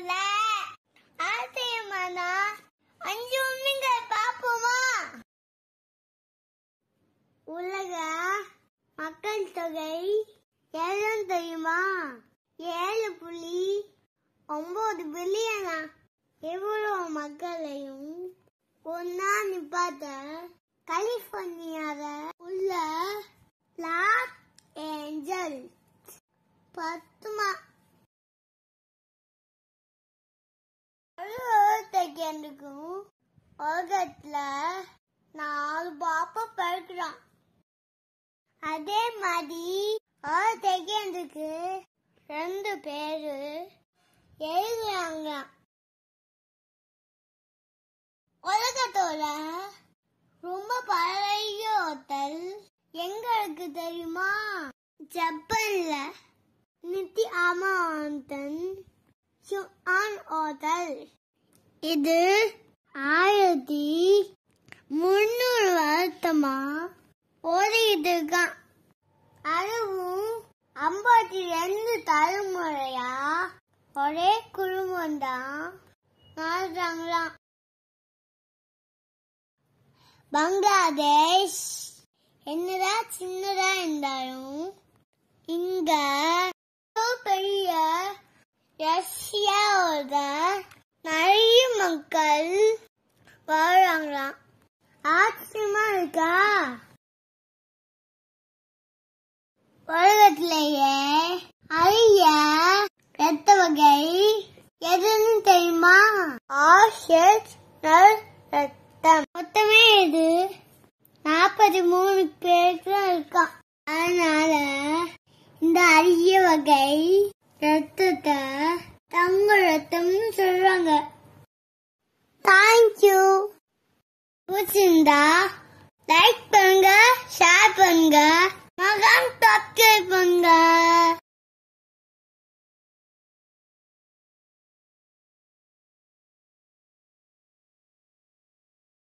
போல ஆசையமானா அஞ்சு ஒண்ணுங்க பாப்போமா உலக மக்கள் தொகை எவ்வளவு தெரியுமா ஏழு புள்ளி ஒன்பது பில்லியனா எவ்வளவு மக்களையும் ஒன்னா நிப்பாத்த கலிபோர்னியால உள்ள செகண்டுக்கும் உலகத்துல நாலு பாப்பா படுக்கிறான் அதே மாதிரி ஒரு ரெண்டு பேரு எழுதுறாங்க உலகத்தோட ரொம்ப பழைய ஹோட்டல் எங்களுக்கு தெரியுமா ஜப்பான்ல நித்தி ஆமாந்தன் ஹோட்டல் இது ஆயிரத்தி முந்நூறு வருத்தமா ஒரு இருக்கான் அதுவும் ஐம்பத்தி ரெண்டு தலைமுறையா ஒரே குடும்பம் தான் பங்களாதேஷ் என்னதா சின்னதா இருந்தாலும் இங்க பெரிய ரஷ்யாவோட ஆச்சரியமா இருக்கா உலகத்திலேயே அரிய எத்த வகை எதுன்னு தெரியுமா ஆஷஸ் நல் ரத்தம் மொத்தமே இது நாற்பத்தி மூணு பேருக்கு இருக்கான் அதனால இந்த அரிய வகை ரத்தத்தை தங்க ரத்தம்னு சொல்றாங்க தேங்க்யூ 부친다. 날 번가, 샤 번가, 마감 덕질 번가.